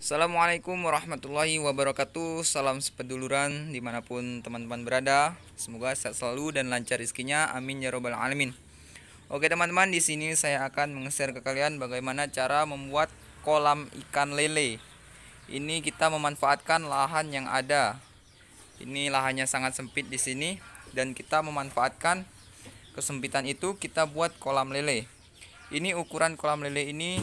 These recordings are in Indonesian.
Assalamualaikum warahmatullahi wabarakatuh Salam sepeduluran dimanapun teman-teman berada Semoga sehat selalu dan lancar rezekinya Amin ya robbal alamin Oke teman-teman di sini saya akan mengeser ke kalian bagaimana cara membuat kolam ikan lele Ini kita memanfaatkan lahan yang ada Ini lahannya sangat sempit di sini Dan kita memanfaatkan kesempitan itu kita buat kolam lele Ini ukuran kolam lele ini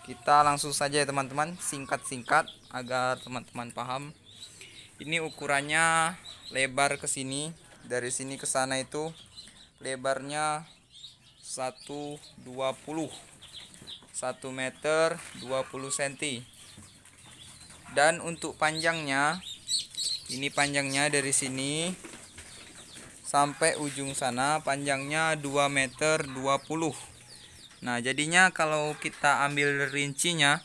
kita langsung saja ya teman-teman singkat-singkat agar teman-teman paham ini ukurannya lebar ke sini dari sini ke sana itu lebarnya 120 1 meter 20 cm dan untuk panjangnya ini panjangnya dari sini sampai ujung sana panjangnya 2 meter 20 Nah, jadinya kalau kita ambil rincinya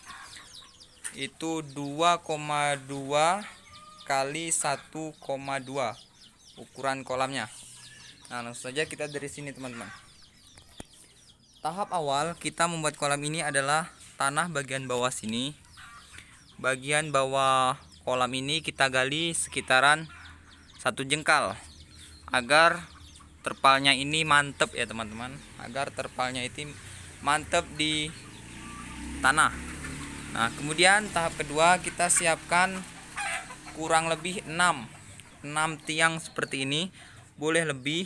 itu 2,2 kali 1,2 ukuran kolamnya. Nah, langsung saja kita dari sini, teman-teman. Tahap awal kita membuat kolam ini adalah tanah bagian bawah sini. Bagian bawah kolam ini kita gali sekitaran satu jengkal agar terpalnya ini mantep ya teman-teman agar terpalnya itu mantap di tanah nah kemudian tahap kedua kita siapkan kurang lebih 6 6 tiang seperti ini boleh lebih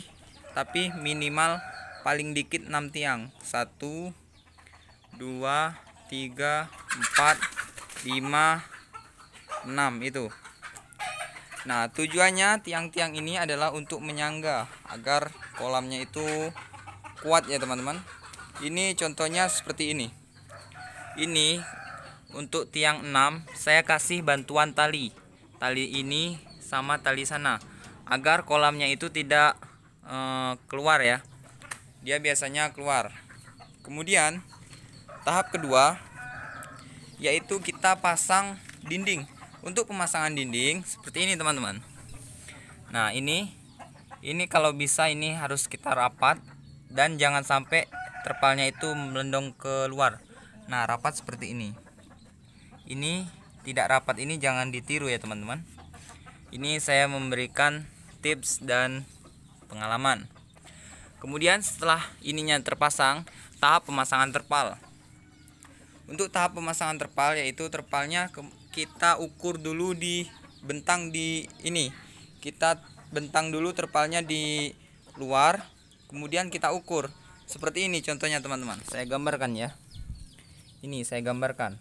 tapi minimal paling dikit 6 tiang 1 2 3 4 5 6 itu Nah, tujuannya tiang-tiang ini adalah untuk menyangga agar kolamnya itu kuat ya, teman-teman ini contohnya seperti ini ini untuk tiang 6 saya kasih bantuan tali tali ini sama tali sana agar kolamnya itu tidak e, keluar ya dia biasanya keluar kemudian tahap kedua yaitu kita pasang dinding untuk pemasangan dinding seperti ini teman-teman nah ini ini kalau bisa ini harus kita rapat dan jangan sampai terpalnya itu melendong keluar nah rapat seperti ini ini tidak rapat ini jangan ditiru ya teman-teman ini saya memberikan tips dan pengalaman kemudian setelah ininya terpasang tahap pemasangan terpal untuk tahap pemasangan terpal yaitu terpalnya kita ukur dulu di bentang di ini kita bentang dulu terpalnya di luar kemudian kita ukur seperti ini contohnya teman-teman saya gambarkan ya ini saya gambarkan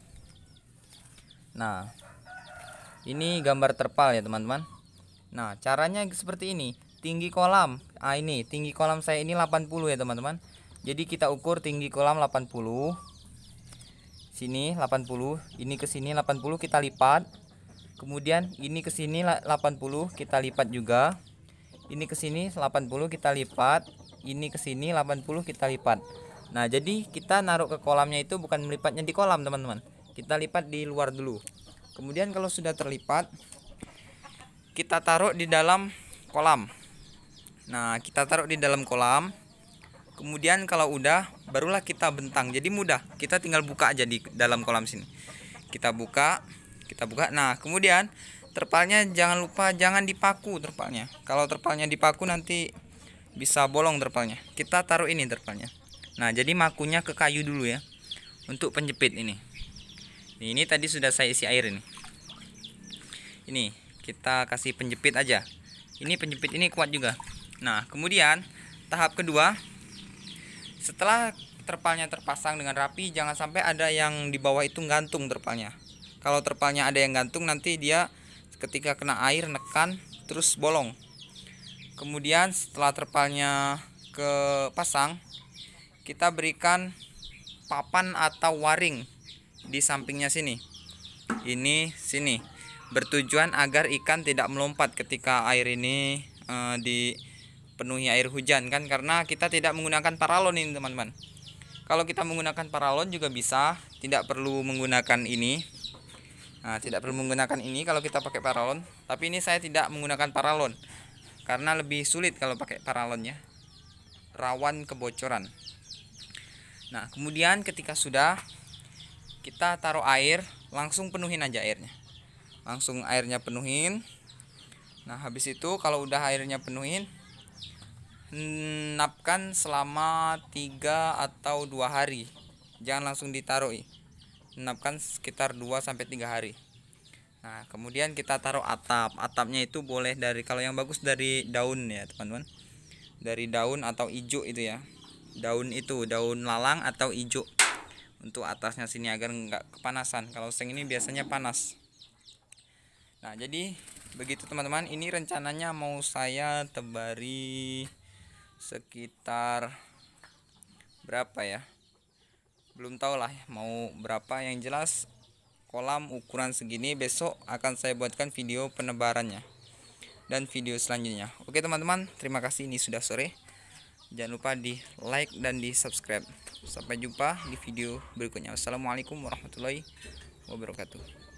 nah ini gambar terpal ya teman-teman nah caranya seperti ini tinggi kolam ah ini tinggi kolam saya ini 80 ya teman-teman jadi kita ukur tinggi kolam 80 sini 80 ini ke sini 80 kita lipat kemudian ini ke sini 80 kita lipat juga ini ke sini 80 kita lipat ini ke sini 80 kita lipat nah jadi kita naruh ke kolamnya itu bukan melipatnya di kolam teman-teman kita lipat di luar dulu kemudian kalau sudah terlipat kita taruh di dalam kolam nah kita taruh di dalam kolam kemudian kalau udah barulah kita bentang jadi mudah kita tinggal buka aja di dalam kolam sini kita buka kita buka nah kemudian terpalnya jangan lupa jangan dipaku terpalnya kalau terpalnya dipaku nanti bisa bolong terpalnya kita taruh ini terpalnya nah jadi makunya ke kayu dulu ya untuk penjepit ini ini tadi sudah saya isi air ini ini kita kasih penjepit aja ini penjepit ini kuat juga nah kemudian tahap kedua setelah terpalnya terpasang dengan rapi jangan sampai ada yang di bawah itu gantung terpalnya kalau terpalnya ada yang gantung nanti dia ketika kena air nekan terus bolong kemudian setelah terpalnya ke pasang kita berikan papan atau waring di sampingnya sini ini sini bertujuan agar ikan tidak melompat ketika air ini e, dipenuhi air hujan kan karena kita tidak menggunakan paralon ini teman-teman kalau kita menggunakan paralon juga bisa tidak perlu menggunakan ini nah, tidak perlu menggunakan ini kalau kita pakai paralon tapi ini saya tidak menggunakan paralon karena lebih sulit kalau pakai paralon ya rawan kebocoran nah kemudian ketika sudah kita taruh air langsung penuhin aja airnya langsung airnya penuhin nah habis itu kalau udah airnya penuhin napkan selama tiga atau dua hari jangan langsung ditaruh napkan sekitar 2 sampai tiga hari Nah, kemudian kita taruh atap. Atapnya itu boleh dari kalau yang bagus dari daun ya, teman-teman. Dari daun atau ijo itu ya. Daun itu, daun lalang atau ijo Untuk atasnya sini agar enggak kepanasan. Kalau seng ini biasanya panas. Nah, jadi begitu teman-teman, ini rencananya mau saya tebari sekitar berapa ya? Belum tahu lah ya, mau berapa yang jelas kolam ukuran segini besok akan saya buatkan video penebarannya dan video selanjutnya oke teman-teman terima kasih ini sudah sore jangan lupa di like dan di subscribe sampai jumpa di video berikutnya wassalamualaikum warahmatullahi wabarakatuh